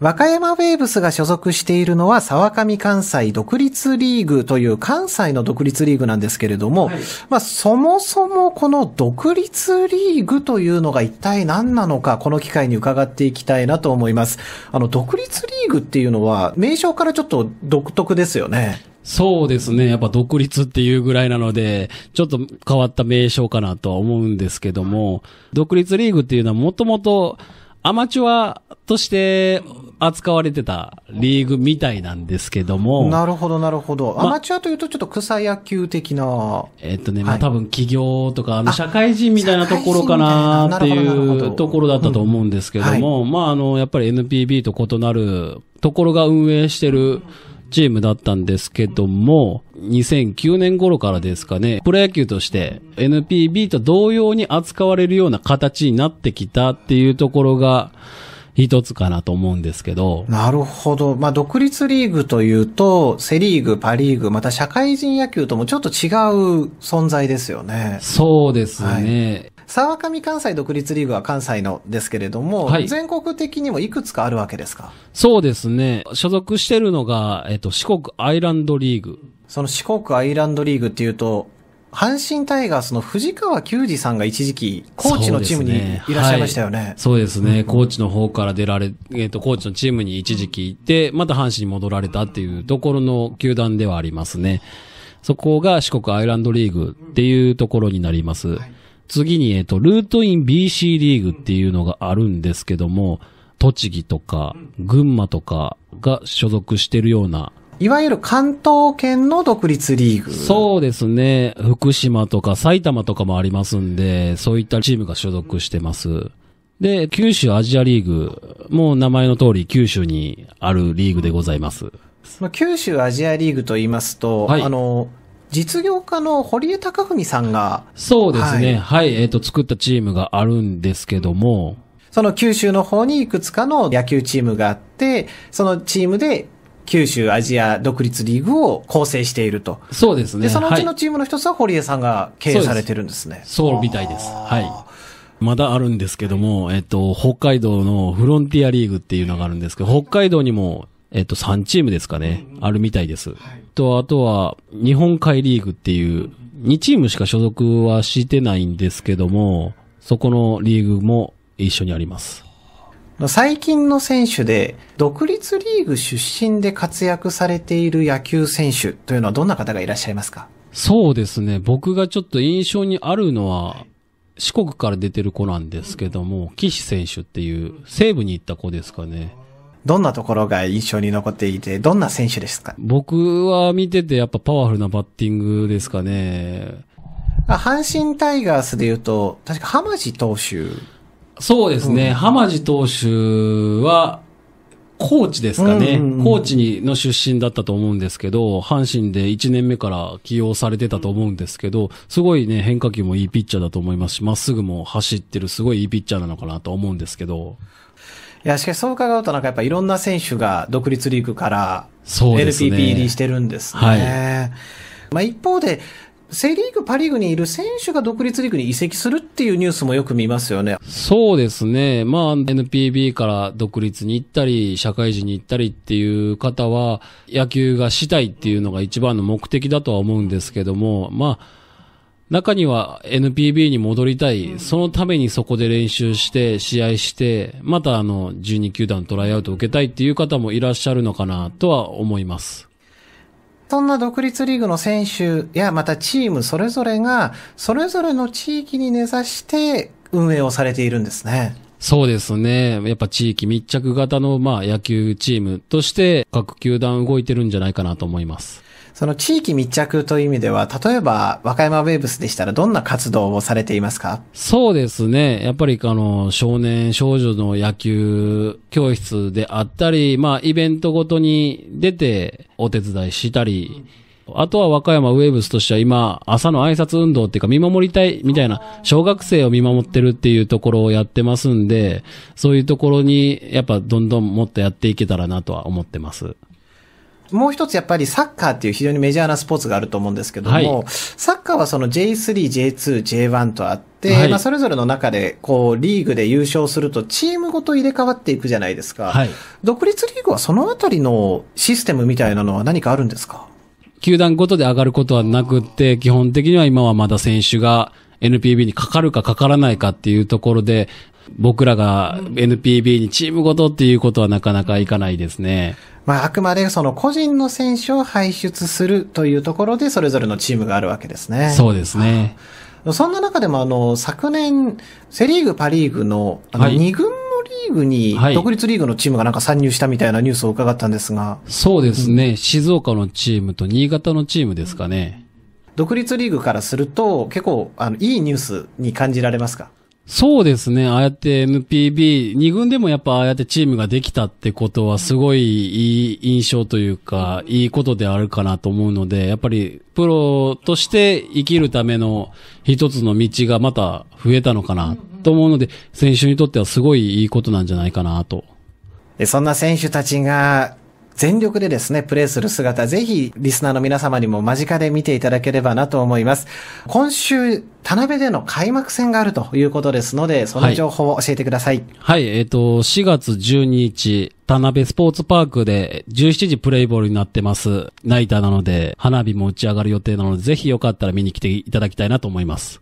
和歌山ウェーブスが所属しているのは沢上関西独立リーグという関西の独立リーグなんですけれども、はい、まあそもそもこの独立リーグというのが一体何なのか、この機会に伺っていきたいなと思います。あの、独立リーグっていうのは名称からちょっと独特ですよね。そうですね。やっぱ独立っていうぐらいなので、ちょっと変わった名称かなとは思うんですけども、独立リーグっていうのはもともとアマチュアとして扱われてたリーグみたいなんですけども。なるほど、なるほど。アマチュアというとちょっと草野球的な。えっとね、まあ多分企業とか、あの、社会人みたいなところかなっていうところだったと思うんですけども、まああの、やっぱり NPB と異なるところが運営してるチームだったんですけども、2009年頃からですかね、プロ野球として NPB と同様に扱われるような形になってきたっていうところが、一つかなと思うんですけど。なるほど。まあ、独立リーグというと、セリーグ、パリーグ、また社会人野球ともちょっと違う存在ですよね。そうですね。はい沢上関西独立リーグは関西のですけれども、はい、全国的にもいくつかあるわけですかそうですね。所属してるのが、えっと、四国アイランドリーグ。その四国アイランドリーグっていうと、阪神タイガースの藤川球児さんが一時期、コーチのチームにいらっしゃいましたよね。そうですね。はい、すねコーチの方から出られ、えっ、ー、と、コーチのチームに一時期行って、また阪神に戻られたっていうところの球団ではありますね。そこが四国アイランドリーグっていうところになります。はい、次に、えっ、ー、と、ルートイン BC リーグっていうのがあるんですけども、栃木とか、群馬とかが所属してるようないわゆる関東圏の独立リーグ。そうですね。福島とか埼玉とかもありますんで、そういったチームが所属してます。で、九州アジアリーグ、もう名前の通り九州にあるリーグでございます。まあ、九州アジアリーグと言いますと、はい、あの、実業家の堀江貴文さんが。そうですね。はい、はい、えっ、ー、と、作ったチームがあるんですけども、その九州の方にいくつかの野球チームがあって、そのチームで九州アジア独立リーグを構成していると。そうですね。で、そのうちのチームの一つは堀江さんが経営されてるんですね。そうそうみたいです。はい。まだあるんですけども、えっと、北海道のフロンティアリーグっていうのがあるんですけど、北海道にも、えっと、3チームですかね、あるみたいです。と、あとは、日本海リーグっていう、2チームしか所属はしてないんですけども、そこのリーグも一緒にあります。最近の選手で、独立リーグ出身で活躍されている野球選手というのはどんな方がいらっしゃいますかそうですね。僕がちょっと印象にあるのは、四国から出てる子なんですけども、岸選手っていう西部に行った子ですかね。どんなところが印象に残っていて、どんな選手ですか僕は見ててやっぱパワフルなバッティングですかね。阪神タイガースで言うと、確か浜地投手そうですね、うん、浜地投手は、高知ですかね、うんう高知にの出身だったと思うんですけど、阪神で1年目から起用されてたと思うんですけど、すごいね、変化球もいいピッチャーだと思いますし、まっすぐも走ってる、すごいいいピッチャーなのかなと思うんですけど。いや、しかしそう伺うとなんかやっぱいろんな選手が独立リーグから、LPP 入りしてるんですね。すねはい。まあ一方で、セ・リーグ、パ・リーグにいる選手が独立リーグに移籍するっていうニュースもよく見ますよね。そうですね。まあ、NPB から独立に行ったり、社会人に行ったりっていう方は、野球がしたいっていうのが一番の目的だとは思うんですけども、まあ、中には NPB に戻りたい、そのためにそこで練習して、試合して、またあの、12球団トライアウトを受けたいっていう方もいらっしゃるのかなとは思います。そんな独立リーグの選手やまたチームそれぞれが、それぞれの地域に根ざして運営をされているんですね。そうですね。やっぱ地域密着型の、まあ、野球チームとして、各球団動いてるんじゃないかなと思います。その地域密着という意味では、例えば、和歌山ウェーブスでしたらどんな活動をされていますかそうですね。やっぱり、あの、少年少女の野球教室であったり、まあ、イベントごとに出てお手伝いしたり、あとは和歌山ウェーブスとしては今、朝の挨拶運動っていうか見守りたいみたいな、小学生を見守ってるっていうところをやってますんで、そういうところに、やっぱどんどんもっとやっていけたらなとは思ってます。もう一つやっぱりサッカーっていう非常にメジャーなスポーツがあると思うんですけども、はい、サッカーはその J3、J2、J1 とあって、はい、まあそれぞれの中で、こう、リーグで優勝するとチームごと入れ替わっていくじゃないですか。はい、独立リーグはそのあたりのシステムみたいなのは何かあるんですか球団ごとで上がることはなくて、基本的には今はまだ選手が NPB にかかるかかからないかっていうところで、僕らが NPB にチームごとっていうことはなかなかいかないですね。うんまあ、あくまでその個人の選手を輩出するというところで、それぞれのチームがあるわけですね。そうですね。そんな中でも、あの、昨年、セリーグ、パリーグの、あの、2軍のリーグに、独立リーグのチームがなんか参入したみたいなニュースを伺ったんですが。はい、そうですね、うん。静岡のチームと新潟のチームですかね。独立リーグからすると、結構、あの、いいニュースに感じられますかそうですね。ああやって NPB、二軍でもやっぱああやってチームができたってことはすごいいい印象というか、いいことであるかなと思うので、やっぱりプロとして生きるための一つの道がまた増えたのかなと思うので、選手にとってはすごいいいことなんじゃないかなと。そんな選手たちが全力でですね、プレイする姿、ぜひリスナーの皆様にも間近で見ていただければなと思います。今週、田辺での開幕戦があるということですので、その情報を教えてください。はい、はい、えっ、ー、と、4月12日、田辺スポーツパークで17時プレイボールになってます。ナイターなので、花火も打ち上がる予定なので、ぜひよかったら見に来ていただきたいなと思います。